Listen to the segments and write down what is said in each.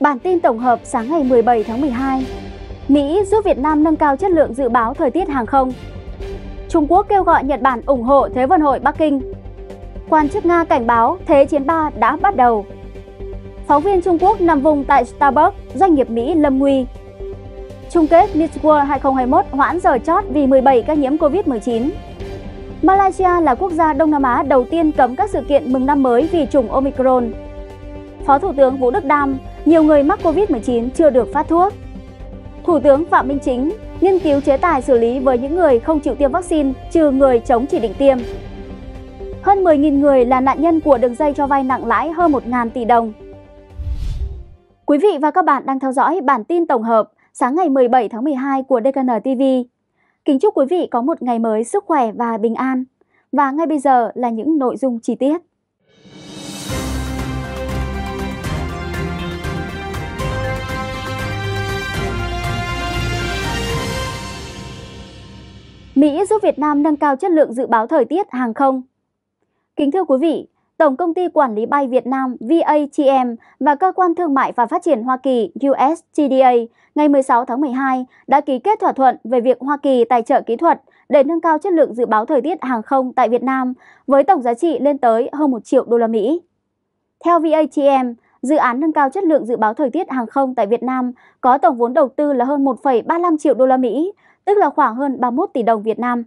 Bản tin tổng hợp sáng ngày 17 tháng 12 Mỹ giúp Việt Nam nâng cao chất lượng dự báo thời tiết hàng không Trung Quốc kêu gọi Nhật Bản ủng hộ Thế vận hội Bắc Kinh Quan chức Nga cảnh báo Thế chiến 3 đã bắt đầu Phóng viên Trung Quốc nằm vùng tại Starbucks, doanh nghiệp Mỹ lâm nguy Chung kết Miss World 2021 hoãn giờ chót vì 17 ca nhiễm Covid-19 Malaysia là quốc gia Đông Nam Á đầu tiên cấm các sự kiện mừng năm mới vì chủng Omicron. Phó Thủ tướng Vũ Đức Đam nhiều người mắc Covid-19 chưa được phát thuốc. Thủ tướng Phạm Minh Chính nghiên cứu chế tài xử lý với những người không chịu tiêm vaccine trừ người chống chỉ định tiêm. Hơn 10.000 người là nạn nhân của đường dây cho vay nặng lãi hơn 1.000 tỷ đồng. Quý vị và các bạn đang theo dõi bản tin tổng hợp sáng ngày 17 tháng 12 của DKN TV. Kính chúc quý vị có một ngày mới sức khỏe và bình an. Và ngay bây giờ là những nội dung chi tiết. Mỹ giúp Việt Nam nâng cao chất lượng dự báo thời tiết hàng không. Kính thưa quý vị, Tổng công ty quản lý bay Việt Nam VATM và cơ quan thương mại và phát triển Hoa Kỳ USTDA ngày 16 tháng 12 đã ký kết thỏa thuận về việc Hoa Kỳ tài trợ kỹ thuật để nâng cao chất lượng dự báo thời tiết hàng không tại Việt Nam với tổng giá trị lên tới hơn 1 triệu đô la Mỹ. Theo VATM, dự án nâng cao chất lượng dự báo thời tiết hàng không tại Việt Nam có tổng vốn đầu tư là hơn 1,35 triệu đô la Mỹ, tức là khoảng hơn 31 tỷ đồng Việt Nam.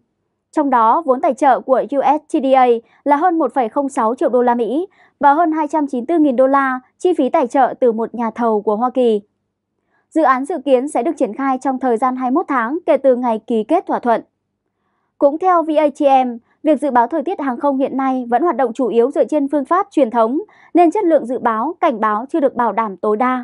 Trong đó, vốn tài trợ của USTDA là hơn 1,06 triệu đô la Mỹ và hơn 294.000 đô la chi phí tài trợ từ một nhà thầu của Hoa Kỳ. Dự án dự kiến sẽ được triển khai trong thời gian 21 tháng kể từ ngày ký kết thỏa thuận. Cũng theo VATM, việc dự báo thời tiết hàng không hiện nay vẫn hoạt động chủ yếu dựa trên phương pháp truyền thống, nên chất lượng dự báo, cảnh báo chưa được bảo đảm tối đa.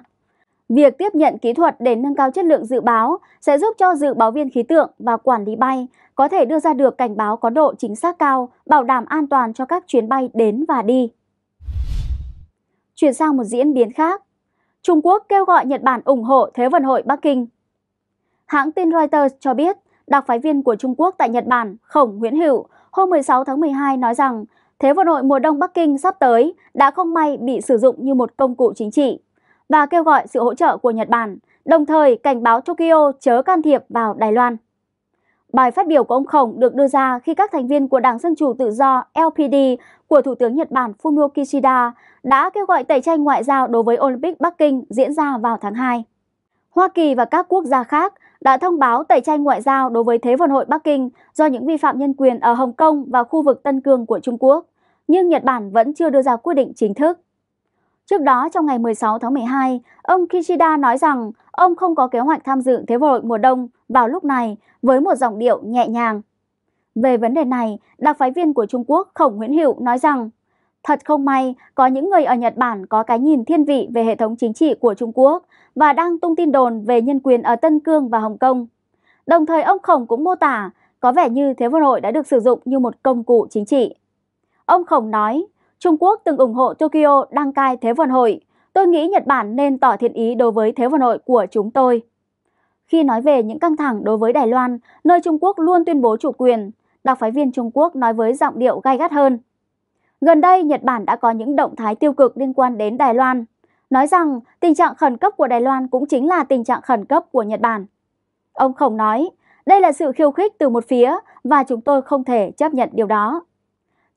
Việc tiếp nhận kỹ thuật để nâng cao chất lượng dự báo sẽ giúp cho dự báo viên khí tượng và quản lý bay có thể đưa ra được cảnh báo có độ chính xác cao, bảo đảm an toàn cho các chuyến bay đến và đi. Chuyển sang một diễn biến khác, Trung Quốc kêu gọi Nhật Bản ủng hộ Thế vận hội Bắc Kinh. Hãng tin Reuters cho biết, đặc phái viên của Trung Quốc tại Nhật Bản, Khổng Nguyễn Hữu, hôm 16 tháng 12 nói rằng Thế vận hội mùa đông Bắc Kinh sắp tới đã không may bị sử dụng như một công cụ chính trị và kêu gọi sự hỗ trợ của Nhật Bản, đồng thời cảnh báo Tokyo chớ can thiệp vào Đài Loan. Bài phát biểu của ông Khổng được đưa ra khi các thành viên của Đảng Dân Chủ Tự do LPD của Thủ tướng Nhật Bản Fumio Kishida đã kêu gọi tẩy chay ngoại giao đối với Olympic Bắc Kinh diễn ra vào tháng 2. Hoa Kỳ và các quốc gia khác đã thông báo tẩy chay ngoại giao đối với Thế vận hội Bắc Kinh do những vi phạm nhân quyền ở Hồng Kông và khu vực Tân Cương của Trung Quốc, nhưng Nhật Bản vẫn chưa đưa ra quyết định chính thức. Trước đó, trong ngày 16 tháng 12, ông Kishida nói rằng ông không có kế hoạch tham dự Thế vận hội mùa đông vào lúc này với một giọng điệu nhẹ nhàng. Về vấn đề này, đặc phái viên của Trung Quốc Khổng Nguyễn Hữu nói rằng Thật không may, có những người ở Nhật Bản có cái nhìn thiên vị về hệ thống chính trị của Trung Quốc và đang tung tin đồn về nhân quyền ở Tân Cương và Hồng Kông. Đồng thời ông Khổng cũng mô tả có vẻ như Thế vận hội đã được sử dụng như một công cụ chính trị. Ông Khổng nói, Trung Quốc từng ủng hộ Tokyo đăng cai Thế vận hội. Tôi nghĩ Nhật Bản nên tỏ thiện ý đối với Thế vận hội của chúng tôi. Khi nói về những căng thẳng đối với Đài Loan, nơi Trung Quốc luôn tuyên bố chủ quyền, đặc phái viên Trung Quốc nói với giọng điệu gay gắt hơn. Gần đây, Nhật Bản đã có những động thái tiêu cực liên quan đến Đài Loan, nói rằng tình trạng khẩn cấp của Đài Loan cũng chính là tình trạng khẩn cấp của Nhật Bản. Ông Khổng nói, đây là sự khiêu khích từ một phía và chúng tôi không thể chấp nhận điều đó.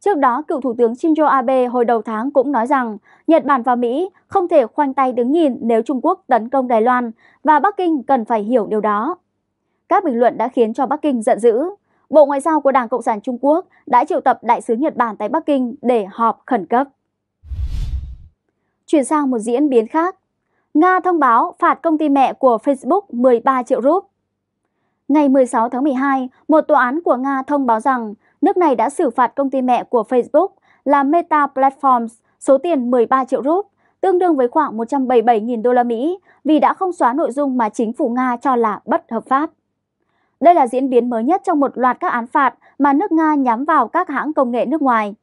Trước đó, cựu Thủ tướng Shinzo Abe hồi đầu tháng cũng nói rằng Nhật Bản và Mỹ không thể khoanh tay đứng nhìn nếu Trung Quốc tấn công Đài Loan và Bắc Kinh cần phải hiểu điều đó. Các bình luận đã khiến cho Bắc Kinh giận dữ. Bộ Ngoại giao của Đảng Cộng sản Trung Quốc đã triệu tập đại sứ Nhật Bản tại Bắc Kinh để họp khẩn cấp. Chuyển sang một diễn biến khác, Nga thông báo phạt công ty mẹ của Facebook 13 triệu rúp. Ngày 16 tháng 12, một tòa án của Nga thông báo rằng nước này đã xử phạt công ty mẹ của Facebook là Meta Platforms số tiền 13 triệu rúp, tương đương với khoảng 177.000 đô la Mỹ vì đã không xóa nội dung mà chính phủ Nga cho là bất hợp pháp. Đây là diễn biến mới nhất trong một loạt các án phạt mà nước Nga nhắm vào các hãng công nghệ nước ngoài.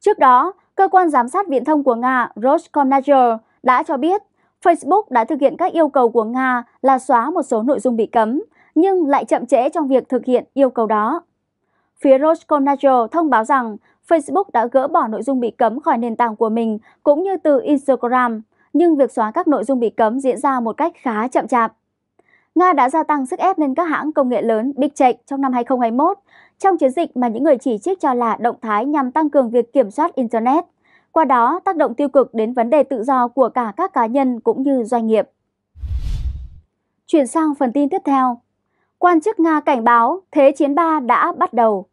Trước đó, cơ quan giám sát viễn thông của Nga Roskomnadzor đã cho biết Facebook đã thực hiện các yêu cầu của Nga là xóa một số nội dung bị cấm, nhưng lại chậm trễ trong việc thực hiện yêu cầu đó. Phía Roscoe thông báo rằng Facebook đã gỡ bỏ nội dung bị cấm khỏi nền tảng của mình cũng như từ Instagram, nhưng việc xóa các nội dung bị cấm diễn ra một cách khá chậm chạp. Nga đã gia tăng sức ép lên các hãng công nghệ lớn Big Tech trong năm 2021 trong chiến dịch mà những người chỉ trích cho là động thái nhằm tăng cường việc kiểm soát Internet, qua đó tác động tiêu cực đến vấn đề tự do của cả các cá nhân cũng như doanh nghiệp. Chuyển sang phần tin tiếp theo. Quan chức Nga cảnh báo Thế chiến 3 đã bắt đầu.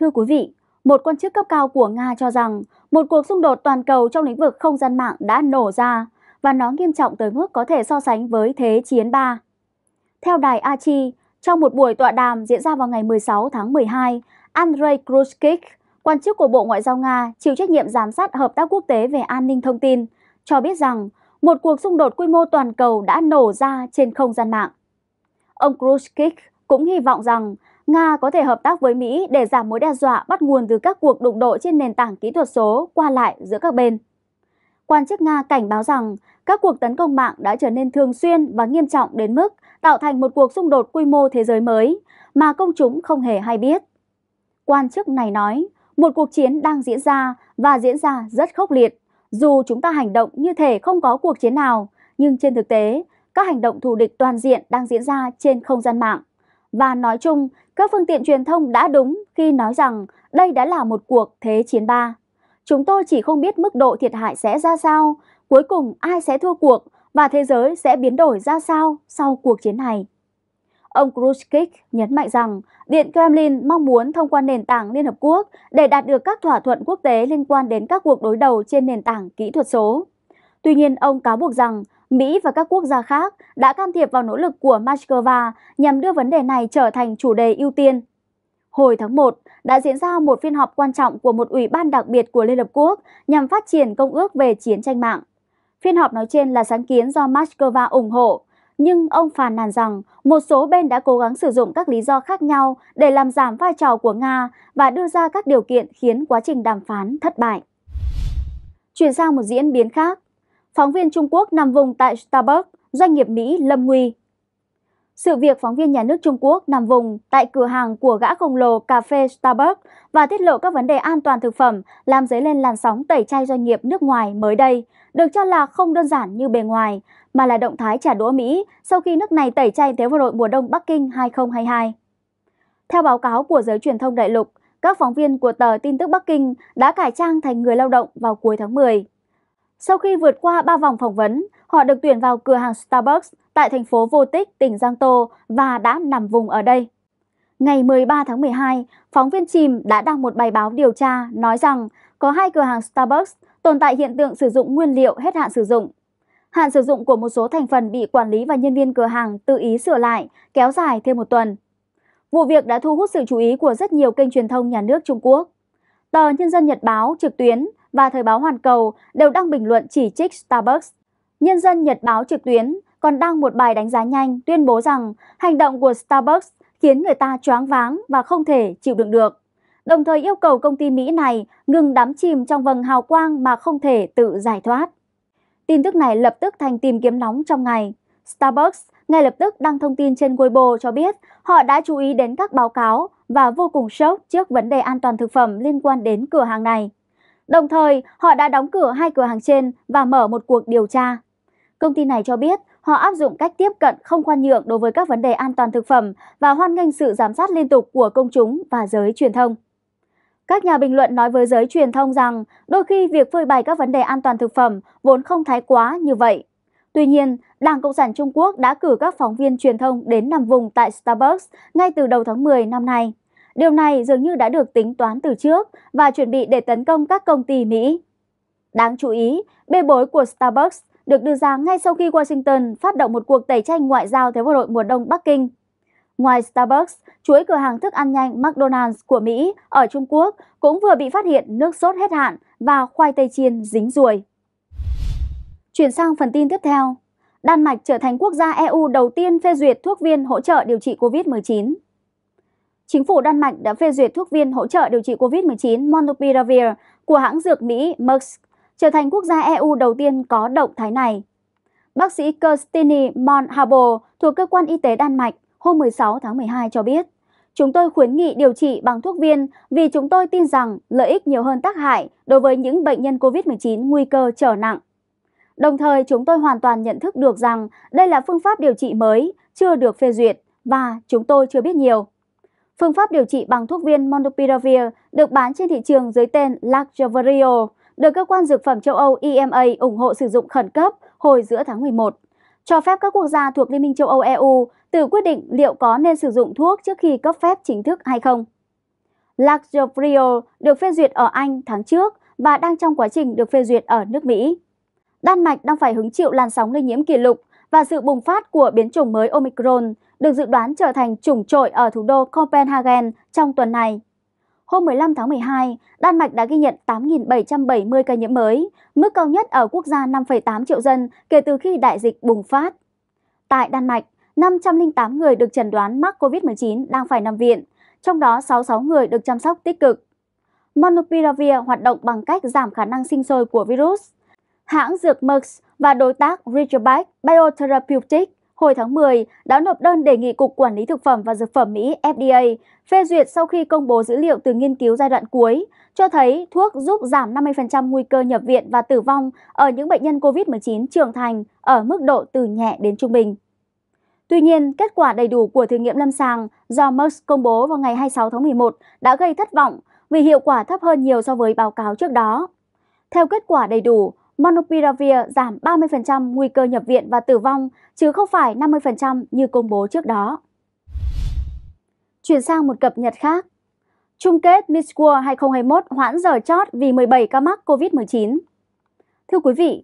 Thưa quý vị, một quan chức cấp cao của Nga cho rằng một cuộc xung đột toàn cầu trong lĩnh vực không gian mạng đã nổ ra và nó nghiêm trọng tới mức có thể so sánh với Thế chiến 3. Theo đài Achi, trong một buổi tọa đàm diễn ra vào ngày 16 tháng 12, Andrei Kruskik, quan chức của Bộ Ngoại giao Nga chịu trách nhiệm giám sát hợp tác quốc tế về an ninh thông tin, cho biết rằng một cuộc xung đột quy mô toàn cầu đã nổ ra trên không gian mạng. Ông Khrushchev cũng hy vọng rằng Nga có thể hợp tác với Mỹ để giảm mối đe dọa bắt nguồn từ các cuộc đụng độ trên nền tảng kỹ thuật số qua lại giữa các bên. Quan chức Nga cảnh báo rằng các cuộc tấn công mạng đã trở nên thường xuyên và nghiêm trọng đến mức tạo thành một cuộc xung đột quy mô thế giới mới mà công chúng không hề hay biết. Quan chức này nói, một cuộc chiến đang diễn ra và diễn ra rất khốc liệt. Dù chúng ta hành động như thể không có cuộc chiến nào, nhưng trên thực tế, các hành động thù địch toàn diện đang diễn ra trên không gian mạng. Và nói chung, các phương tiện truyền thông đã đúng khi nói rằng đây đã là một cuộc thế chiến ba. Chúng tôi chỉ không biết mức độ thiệt hại sẽ ra sao, cuối cùng ai sẽ thua cuộc và thế giới sẽ biến đổi ra sao sau cuộc chiến này. Ông Khrushchev nhấn mạnh rằng Điện Kremlin mong muốn thông qua nền tảng Liên Hợp Quốc để đạt được các thỏa thuận quốc tế liên quan đến các cuộc đối đầu trên nền tảng kỹ thuật số. Tuy nhiên, ông cáo buộc rằng Mỹ và các quốc gia khác đã can thiệp vào nỗ lực của Moscow nhằm đưa vấn đề này trở thành chủ đề ưu tiên. Hồi tháng 1, đã diễn ra một phiên họp quan trọng của một ủy ban đặc biệt của Liên Hợp Quốc nhằm phát triển công ước về chiến tranh mạng. Phiên họp nói trên là sáng kiến do Moscow ủng hộ, nhưng ông phàn nàn rằng một số bên đã cố gắng sử dụng các lý do khác nhau để làm giảm vai trò của Nga và đưa ra các điều kiện khiến quá trình đàm phán thất bại. Chuyển sang một diễn biến khác, Phóng viên Trung Quốc nằm vùng tại Starbucks, doanh nghiệp Mỹ lâm nguy. Sự việc phóng viên nhà nước Trung Quốc nằm vùng tại cửa hàng của gã khổng lồ cà phê Starbucks và tiết lộ các vấn đề an toàn thực phẩm làm dấy lên làn sóng tẩy chay doanh nghiệp nước ngoài mới đây, được cho là không đơn giản như bề ngoài, mà là động thái trả đũa Mỹ sau khi nước này tẩy chay Thế vận hội mùa đông Bắc Kinh 2022. Theo báo cáo của giới truyền thông đại lục, các phóng viên của tờ tin tức Bắc Kinh đã cải trang thành người lao động vào cuối tháng 10. Sau khi vượt qua 3 vòng phỏng vấn, họ được tuyển vào cửa hàng Starbucks tại thành phố Vô Tích, tỉnh Giang Tô và đã nằm vùng ở đây. Ngày 13 tháng 12, phóng viên Chìm đã đăng một bài báo điều tra nói rằng có hai cửa hàng Starbucks tồn tại hiện tượng sử dụng nguyên liệu hết hạn sử dụng. Hạn sử dụng của một số thành phần bị quản lý và nhân viên cửa hàng tự ý sửa lại, kéo dài thêm một tuần. Vụ việc đã thu hút sự chú ý của rất nhiều kênh truyền thông nhà nước Trung Quốc. Tờ Nhân dân Nhật Báo trực tuyến và Thời báo Hoàn Cầu đều đăng bình luận chỉ trích Starbucks. Nhân dân Nhật báo trực tuyến còn đăng một bài đánh giá nhanh tuyên bố rằng hành động của Starbucks khiến người ta choáng váng và không thể chịu đựng được, đồng thời yêu cầu công ty Mỹ này ngừng đắm chìm trong vầng hào quang mà không thể tự giải thoát. Tin tức này lập tức thành tìm kiếm nóng trong ngày. Starbucks ngay lập tức đăng thông tin trên Weibo cho biết họ đã chú ý đến các báo cáo và vô cùng sốc trước vấn đề an toàn thực phẩm liên quan đến cửa hàng này. Đồng thời, họ đã đóng cửa hai cửa hàng trên và mở một cuộc điều tra. Công ty này cho biết họ áp dụng cách tiếp cận không khoan nhượng đối với các vấn đề an toàn thực phẩm và hoan nghênh sự giám sát liên tục của công chúng và giới truyền thông. Các nhà bình luận nói với giới truyền thông rằng đôi khi việc phơi bày các vấn đề an toàn thực phẩm vốn không thái quá như vậy. Tuy nhiên, Đảng Cộng sản Trung Quốc đã cử các phóng viên truyền thông đến nằm vùng tại Starbucks ngay từ đầu tháng 10 năm nay. Điều này dường như đã được tính toán từ trước và chuẩn bị để tấn công các công ty Mỹ. Đáng chú ý, bê bối của Starbucks được đưa ra ngay sau khi Washington phát động một cuộc tẩy chay ngoại giao thế bộ đội mùa đông Bắc Kinh. Ngoài Starbucks, chuỗi cửa hàng thức ăn nhanh McDonald's của Mỹ ở Trung Quốc cũng vừa bị phát hiện nước sốt hết hạn và khoai tây chiên dính ruồi. Chuyển sang phần tin tiếp theo. Đan Mạch trở thành quốc gia EU đầu tiên phê duyệt thuốc viên hỗ trợ điều trị COVID-19. Chính phủ Đan Mạch đã phê duyệt thuốc viên hỗ trợ điều trị COVID-19 Monopiravir của hãng dược Mỹ Merck, trở thành quốc gia EU đầu tiên có động thái này. Bác sĩ Kirstini Monhabo thuộc cơ quan y tế Đan Mạch hôm 16 tháng 12 cho biết, chúng tôi khuyến nghị điều trị bằng thuốc viên vì chúng tôi tin rằng lợi ích nhiều hơn tác hại đối với những bệnh nhân COVID-19 nguy cơ trở nặng. Đồng thời, chúng tôi hoàn toàn nhận thức được rằng đây là phương pháp điều trị mới, chưa được phê duyệt và chúng tôi chưa biết nhiều. Phương pháp điều trị bằng thuốc viên Monopiravir được bán trên thị trường dưới tên Lagrevario, được cơ quan dược phẩm châu Âu EMA ủng hộ sử dụng khẩn cấp hồi giữa tháng 11, cho phép các quốc gia thuộc Liên minh châu Âu EU tự quyết định liệu có nên sử dụng thuốc trước khi cấp phép chính thức hay không. Lagrevario được phê duyệt ở Anh tháng trước và đang trong quá trình được phê duyệt ở nước Mỹ. Đan Mạch đang phải hứng chịu làn sóng lây nhiễm kỷ lục và sự bùng phát của biến chủng mới Omicron được dự đoán trở thành chủng trội ở thủ đô Copenhagen trong tuần này. Hôm 15 tháng 12, Đan Mạch đã ghi nhận 8.770 ca nhiễm mới, mức cao nhất ở quốc gia 5,8 triệu dân kể từ khi đại dịch bùng phát. Tại Đan Mạch, 508 người được chẩn đoán mắc COVID-19 đang phải nằm viện, trong đó 66 người được chăm sóc tích cực. Monopiravir hoạt động bằng cách giảm khả năng sinh sôi của virus. Hãng dược Merck và đối tác Ridgeback Biotherapeutics hồi tháng 10 đã nộp đơn đề nghị Cục Quản lý Thực phẩm và Dược phẩm Mỹ FDA phê duyệt sau khi công bố dữ liệu từ nghiên cứu giai đoạn cuối, cho thấy thuốc giúp giảm 50% nguy cơ nhập viện và tử vong ở những bệnh nhân COVID-19 trưởng thành ở mức độ từ nhẹ đến trung bình. Tuy nhiên, kết quả đầy đủ của thử nghiệm lâm sàng do Merck công bố vào ngày 26 tháng 11 đã gây thất vọng vì hiệu quả thấp hơn nhiều so với báo cáo trước đó. Theo kết quả đầy đủ, Monopiravir giảm 30% nguy cơ nhập viện và tử vong, chứ không phải 50% như công bố trước đó. Chuyển sang một cập nhật khác. Chung kết Miss World 2021 hoãn giờ chót vì 17 ca mắc COVID-19. Thưa quý vị,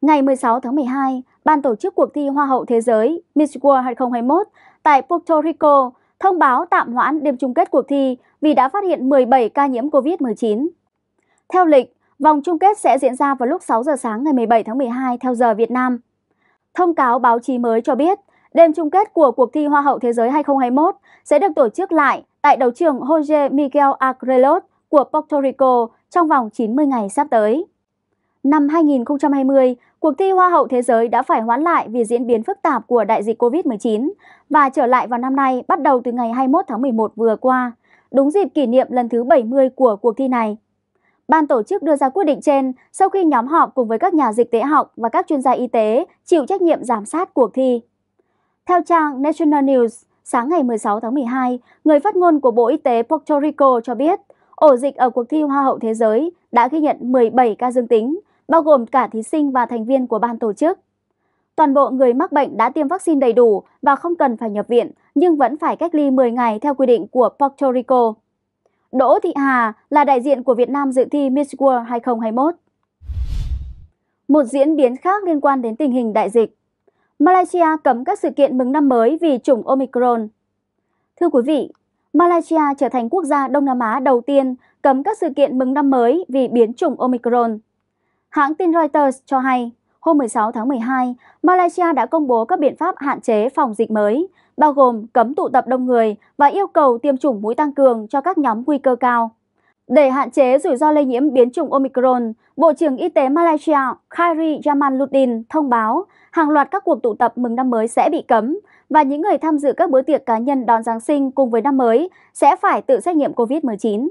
ngày 16 tháng 12, Ban tổ chức cuộc thi Hoa hậu Thế giới Miss World 2021 tại Puerto Rico thông báo tạm hoãn đêm chung kết cuộc thi vì đã phát hiện 17 ca nhiễm COVID-19. Theo lịch, Vòng chung kết sẽ diễn ra vào lúc 6 giờ sáng ngày 17 tháng 12 theo giờ Việt Nam. Thông cáo báo chí mới cho biết, đêm chung kết của cuộc thi Hoa hậu Thế giới 2021 sẽ được tổ chức lại tại đấu trường Jose Miguel Agrelot của Puerto Rico trong vòng 90 ngày sắp tới. Năm 2020, cuộc thi Hoa hậu Thế giới đã phải hoãn lại vì diễn biến phức tạp của đại dịch COVID-19 và trở lại vào năm nay bắt đầu từ ngày 21 tháng 11 vừa qua, đúng dịp kỷ niệm lần thứ 70 của cuộc thi này. Ban tổ chức đưa ra quyết định trên sau khi nhóm họp cùng với các nhà dịch tễ học và các chuyên gia y tế chịu trách nhiệm giám sát cuộc thi. Theo trang National News, sáng ngày 16 tháng 12, người phát ngôn của Bộ Y tế Puerto Rico cho biết ổ dịch ở cuộc thi Hoa hậu Thế giới đã ghi nhận 17 ca dương tính, bao gồm cả thí sinh và thành viên của ban tổ chức. Toàn bộ người mắc bệnh đã tiêm vaccine đầy đủ và không cần phải nhập viện, nhưng vẫn phải cách ly 10 ngày theo quy định của Puerto Rico. Đỗ Thị Hà là đại diện của Việt Nam dự thi Miss World 2021. Một diễn biến khác liên quan đến tình hình đại dịch. Malaysia cấm các sự kiện mừng năm mới vì chủng Omicron. Thưa quý vị, Malaysia trở thành quốc gia Đông Nam Á đầu tiên cấm các sự kiện mừng năm mới vì biến chủng Omicron. Hãng tin Reuters cho hay, hôm 16 tháng 12, Malaysia đã công bố các biện pháp hạn chế phòng dịch mới, bao gồm cấm tụ tập đông người và yêu cầu tiêm chủng mũi tăng cường cho các nhóm nguy cơ cao. Để hạn chế rủi ro lây nhiễm biến chủng Omicron, Bộ trưởng Y tế Malaysia Khairi Jamaluddin thông báo hàng loạt các cuộc tụ tập mừng năm mới sẽ bị cấm và những người tham dự các bữa tiệc cá nhân đón Giáng sinh cùng với năm mới sẽ phải tự xét nghiệm COVID-19.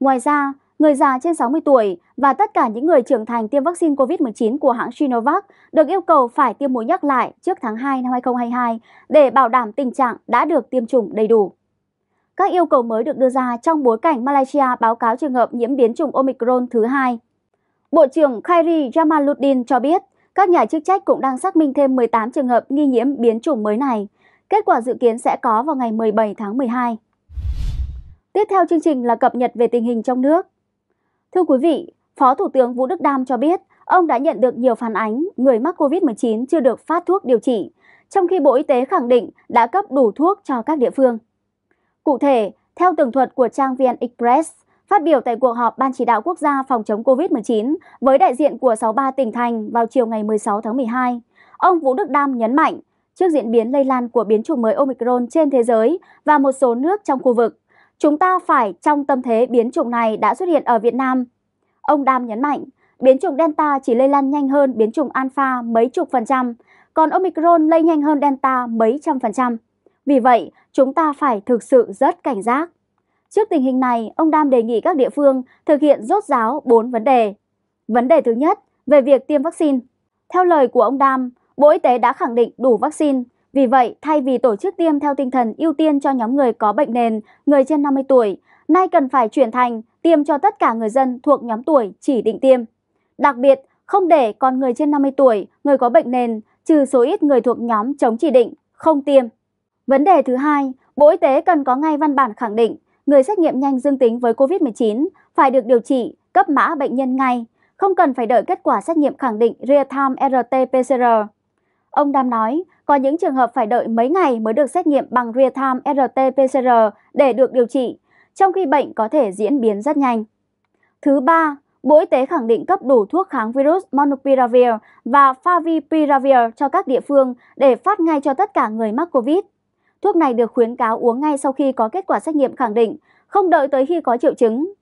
Ngoài ra, người già trên 60 tuổi và tất cả những người trưởng thành tiêm vaccine COVID-19 của hãng Sinovac được yêu cầu phải tiêm mũi nhắc lại trước tháng 2 năm 2022 để bảo đảm tình trạng đã được tiêm chủng đầy đủ. Các yêu cầu mới được đưa ra trong bối cảnh Malaysia báo cáo trường hợp nhiễm biến chủng Omicron thứ hai. Bộ trưởng Khairi Jamaluddin cho biết, các nhà chức trách cũng đang xác minh thêm 18 trường hợp nghi nhiễm biến chủng mới này. Kết quả dự kiến sẽ có vào ngày 17 tháng 12. Tiếp theo chương trình là cập nhật về tình hình trong nước. Thưa quý vị, Phó Thủ tướng Vũ Đức Đam cho biết, ông đã nhận được nhiều phản ánh người mắc COVID-19 chưa được phát thuốc điều trị, trong khi Bộ Y tế khẳng định đã cấp đủ thuốc cho các địa phương. Cụ thể, theo tường thuật của trang VN Express, Phát biểu tại cuộc họp Ban chỉ đạo quốc gia phòng chống COVID-19 với đại diện của 63 tỉnh thành vào chiều ngày 16 tháng 12, ông Vũ Đức Đam nhấn mạnh trước diễn biến lây lan của biến chủng mới Omicron trên thế giới và một số nước trong khu vực, Chúng ta phải trong tâm thế biến chủng này đã xuất hiện ở Việt Nam. Ông Đam nhấn mạnh, biến chủng Delta chỉ lây lan nhanh hơn biến chủng Alpha mấy chục phần trăm, còn Omicron lây nhanh hơn Delta mấy trăm phần trăm. Vì vậy, chúng ta phải thực sự rất cảnh giác. Trước tình hình này, ông Đam đề nghị các địa phương thực hiện rốt ráo 4 vấn đề. Vấn đề thứ nhất, về việc tiêm vaccine. Theo lời của ông Đam, Bộ Y tế đã khẳng định đủ vaccine, vì vậy, thay vì tổ chức tiêm theo tinh thần ưu tiên cho nhóm người có bệnh nền, người trên 50 tuổi, nay cần phải chuyển thành tiêm cho tất cả người dân thuộc nhóm tuổi chỉ định tiêm. Đặc biệt, không để còn người trên 50 tuổi, người có bệnh nền, trừ số ít người thuộc nhóm chống chỉ định, không tiêm. Vấn đề thứ hai, Bộ Y tế cần có ngay văn bản khẳng định người xét nghiệm nhanh dương tính với COVID-19 phải được điều trị, cấp mã bệnh nhân ngay, không cần phải đợi kết quả xét nghiệm khẳng định real-time RT-PCR. Ông Đam nói, có những trường hợp phải đợi mấy ngày mới được xét nghiệm bằng real-time RT-PCR để được điều trị, trong khi bệnh có thể diễn biến rất nhanh. Thứ ba, Bộ Y tế khẳng định cấp đủ thuốc kháng virus Monopiravir và Favipiravir cho các địa phương để phát ngay cho tất cả người mắc COVID. Thuốc này được khuyến cáo uống ngay sau khi có kết quả xét nghiệm khẳng định, không đợi tới khi có triệu chứng.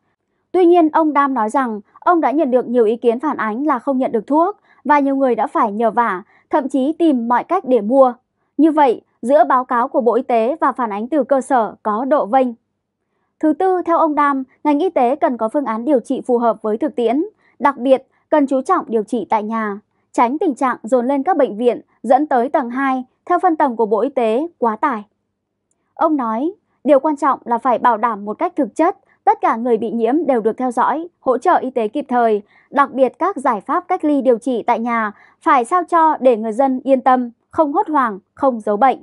Tuy nhiên, ông Đam nói rằng ông đã nhận được nhiều ý kiến phản ánh là không nhận được thuốc và nhiều người đã phải nhờ vả thậm chí tìm mọi cách để mua. Như vậy, giữa báo cáo của Bộ Y tế và phản ánh từ cơ sở có độ vênh. Thứ tư, theo ông Đam, ngành y tế cần có phương án điều trị phù hợp với thực tiễn, đặc biệt cần chú trọng điều trị tại nhà, tránh tình trạng dồn lên các bệnh viện dẫn tới tầng 2 theo phân tầng của Bộ Y tế quá tải. Ông nói, điều quan trọng là phải bảo đảm một cách thực chất Tất cả người bị nhiễm đều được theo dõi, hỗ trợ y tế kịp thời, đặc biệt các giải pháp cách ly điều trị tại nhà phải sao cho để người dân yên tâm, không hốt hoảng, không giấu bệnh.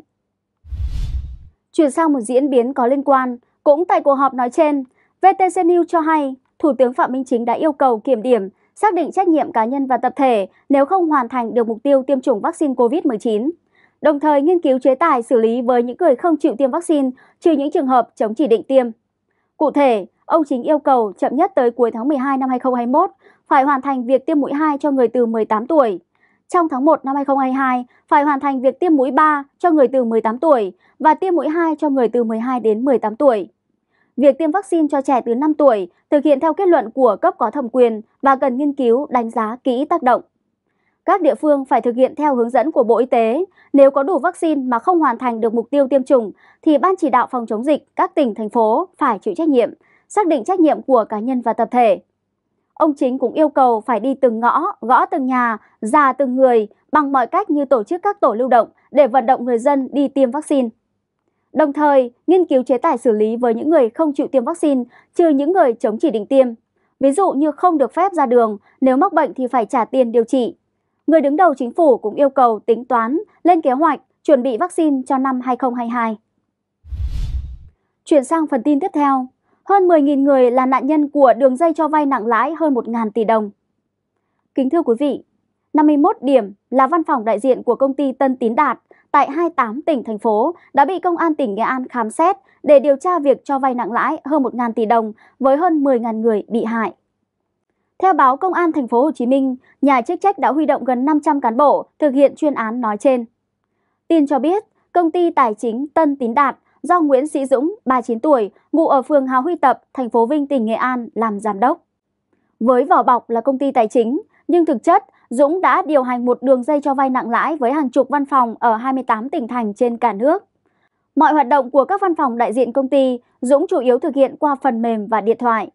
Chuyển sang một diễn biến có liên quan, cũng tại cuộc họp nói trên, VTC News cho hay Thủ tướng Phạm Minh Chính đã yêu cầu kiểm điểm, xác định trách nhiệm cá nhân và tập thể nếu không hoàn thành được mục tiêu tiêm chủng vaccine COVID-19, đồng thời nghiên cứu chế tài xử lý với những người không chịu tiêm vaccine, trừ những trường hợp chống chỉ định tiêm. Cụ thể, Ông Chính yêu cầu chậm nhất tới cuối tháng 12 năm 2021 phải hoàn thành việc tiêm mũi 2 cho người từ 18 tuổi. Trong tháng 1 năm 2022 phải hoàn thành việc tiêm mũi 3 cho người từ 18 tuổi và tiêm mũi 2 cho người từ 12 đến 18 tuổi. Việc tiêm vaccine cho trẻ từ 5 tuổi thực hiện theo kết luận của cấp có thẩm quyền và cần nghiên cứu đánh giá kỹ tác động. Các địa phương phải thực hiện theo hướng dẫn của Bộ Y tế. Nếu có đủ vaccine mà không hoàn thành được mục tiêu tiêm chủng, thì Ban chỉ đạo phòng chống dịch các tỉnh, thành phố phải chịu trách nhiệm, xác định trách nhiệm của cá nhân và tập thể. Ông Chính cũng yêu cầu phải đi từng ngõ, gõ từng nhà, ra từng người bằng mọi cách như tổ chức các tổ lưu động để vận động người dân đi tiêm vaccine. Đồng thời, nghiên cứu chế tài xử lý với những người không chịu tiêm vaccine, trừ những người chống chỉ định tiêm. Ví dụ như không được phép ra đường, nếu mắc bệnh thì phải trả tiền điều trị. Người đứng đầu chính phủ cũng yêu cầu tính toán, lên kế hoạch, chuẩn bị vaccine cho năm 2022. Chuyển sang phần tin tiếp theo. Hơn 10.000 người là nạn nhân của đường dây cho vay nặng lãi hơn 1.000 tỷ đồng. Kính thưa quý vị, 51 điểm là văn phòng đại diện của công ty Tân Tín Đạt tại 28 tỉnh, thành phố đã bị Công an tỉnh Nghệ An khám xét để điều tra việc cho vay nặng lãi hơn 1.000 tỷ đồng với hơn 10.000 người bị hại. Theo báo Công an thành phố Hồ Chí Minh, nhà chức trách đã huy động gần 500 cán bộ thực hiện chuyên án nói trên. Tin cho biết, công ty tài chính Tân Tín Đạt do Nguyễn Sĩ Dũng, 39 tuổi, ngụ ở phường Hào Huy Tập, thành phố Vinh, tỉnh Nghệ An làm giám đốc. Với vỏ bọc là công ty tài chính, nhưng thực chất Dũng đã điều hành một đường dây cho vay nặng lãi với hàng chục văn phòng ở 28 tỉnh thành trên cả nước. Mọi hoạt động của các văn phòng đại diện công ty, Dũng chủ yếu thực hiện qua phần mềm và điện thoại.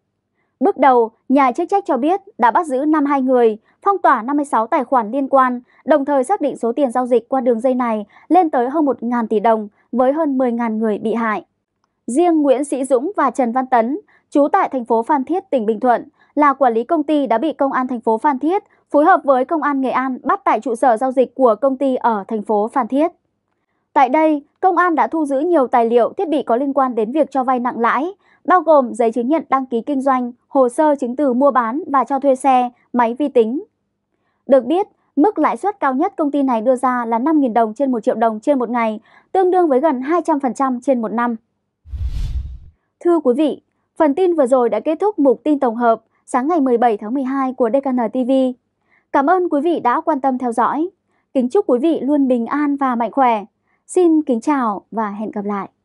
Bước đầu, nhà chức trách cho biết đã bắt giữ 52 người, phong tỏa 56 tài khoản liên quan, đồng thời xác định số tiền giao dịch qua đường dây này lên tới hơn 1.000 tỷ đồng, với hơn 10.000 người bị hại. Riêng Nguyễn Sĩ Dũng và Trần Văn Tấn, trú tại thành phố Phan Thiết, tỉnh Bình Thuận, là quản lý công ty đã bị công an thành phố Phan Thiết phối hợp với công an Nghệ An bắt tại trụ sở giao dịch của công ty ở thành phố Phan Thiết. Tại đây, công an đã thu giữ nhiều tài liệu, thiết bị có liên quan đến việc cho vay nặng lãi, bao gồm giấy chứng nhận đăng ký kinh doanh, hồ sơ chứng từ mua bán và cho thuê xe, máy vi tính. Được biết, Mức lãi suất cao nhất công ty này đưa ra là 5.000 đồng trên 1 triệu đồng trên một ngày, tương đương với gần 200% trên một năm. Thưa quý vị, phần tin vừa rồi đã kết thúc mục tin tổng hợp sáng ngày 17 tháng 12 của DKN TV. Cảm ơn quý vị đã quan tâm theo dõi. Kính chúc quý vị luôn bình an và mạnh khỏe. Xin kính chào và hẹn gặp lại.